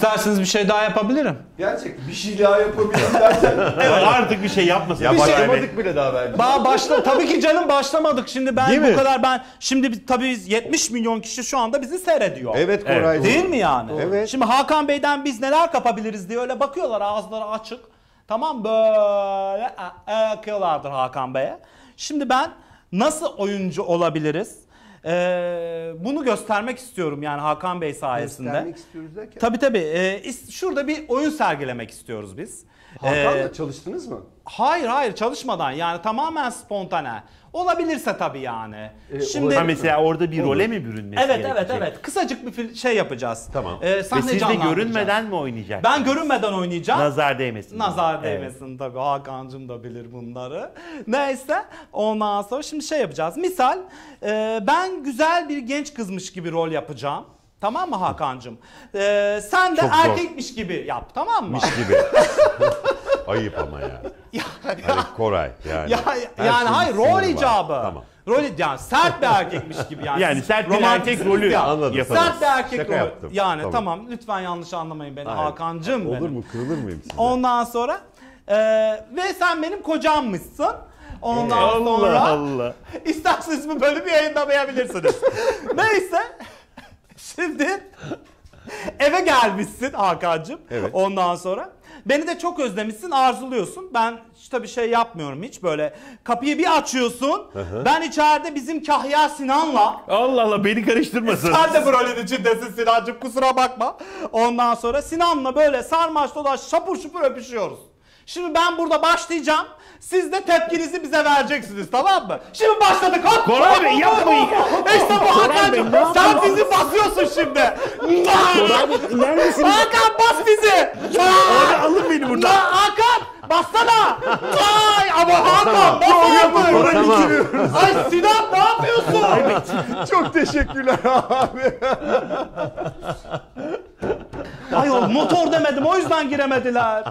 İsterseniz bir şey daha yapabilirim. Gerçek bir şey daha yapabilirim dersen. evet, artık bir şey yapmasın. Şey ya bir şey yapmadık bile daha bence. Ba başla tabii ki canım başlamadık şimdi ben Değil bu mi? kadar ben şimdi tabii 70 milyon kişi şu anda bizi seyrediyor. Evet Koray. Evet. Değil mi yani? Evet. Şimdi Hakan Bey'den biz neler kapabiliriz diye öyle bakıyorlar ağızları açık. Tamam böyle e, e, akıyorlardır Hakan Bey'e. Şimdi ben nasıl oyuncu olabiliriz? E, bunu göstermek istiyorum yani Hakan Bey sayesinde. Göstermek istiyoruz derken? Tabii tabii. E, is, şurada bir oyun sergilemek istiyoruz biz. Hakan'la ee, çalıştınız mı? Hayır hayır çalışmadan yani tamamen spontane. Olabilirse tabii yani. Ee, Şimdi ha mesela orada bir olur. role mi bürünmesi Evet gerekecek? evet evet. Kısacık bir şey yapacağız. Tamam. Ee, sahne Ve siz de görünmeden mi oynayacaksınız? Ben görünmeden oynayacağım. Nazar değmesin. Nazar yani. değmesin evet. tabii. Hakan'cım da bilir bunları. Neyse ondan sonra şimdi şey yapacağız. Misal e, ben ben güzel bir genç kızmış gibi rol yapacağım. Tamam mı Hakan'cığım? Ee, sen de Çok zor. erkekmiş gibi yap tamam mı? Miş gibi. Ayıp ama yani. Ya, ya, Ayıp hani Koray yani. ya, yani hayır rol sınırı var. icabı. Tamam. Rol yani sert bir erkekmiş gibi yani. Yani sert bir erkek rolü ya. anladım. Sert bir erkek Şaka rolü. yaptım. Yani Tamam. tamam. lütfen yanlış anlamayın beni Hayır. Hakan'cığım. Olur benim. mu kırılır mıyım size? Ondan sonra e, ve sen benim kocammışsın. Ondan Allah sonra Allah. isterseniz bu bölümü yayınlamayabilirsiniz. Neyse. Şimdi eve gelmişsin Hakan'cığım. Evet. Ondan sonra. Beni de çok özlemişsin, arzuluyorsun. Ben işte bir şey yapmıyorum hiç böyle. Kapıyı bir açıyorsun. Aha. Ben içeride bizim Kahya Sinan'la. Allah Allah beni karıştırmasın. Sen de rolün içindesin Sinan'cığım kusura bakma. Ondan sonra Sinan'la böyle sarmaş dolaş şapur şupur öpüşüyoruz. Şimdi ben burada başlayacağım. Siz de tepkinizi bize vereceksiniz tamam mı? Şimdi başladık hop. Koray Bey yapmayın. İşte bu Hakan'cığım sen bizi basıyorsun şimdi. Koray Bey neredesin? Hakan bas bizi. Abi alın beni buradan. Hakan bassana. Ay ama Hakan bassana. Tamam. Ay Sinan ne yapıyorsun? Çok teşekkürler abi. Ayol motor demedim o yüzden giremediler.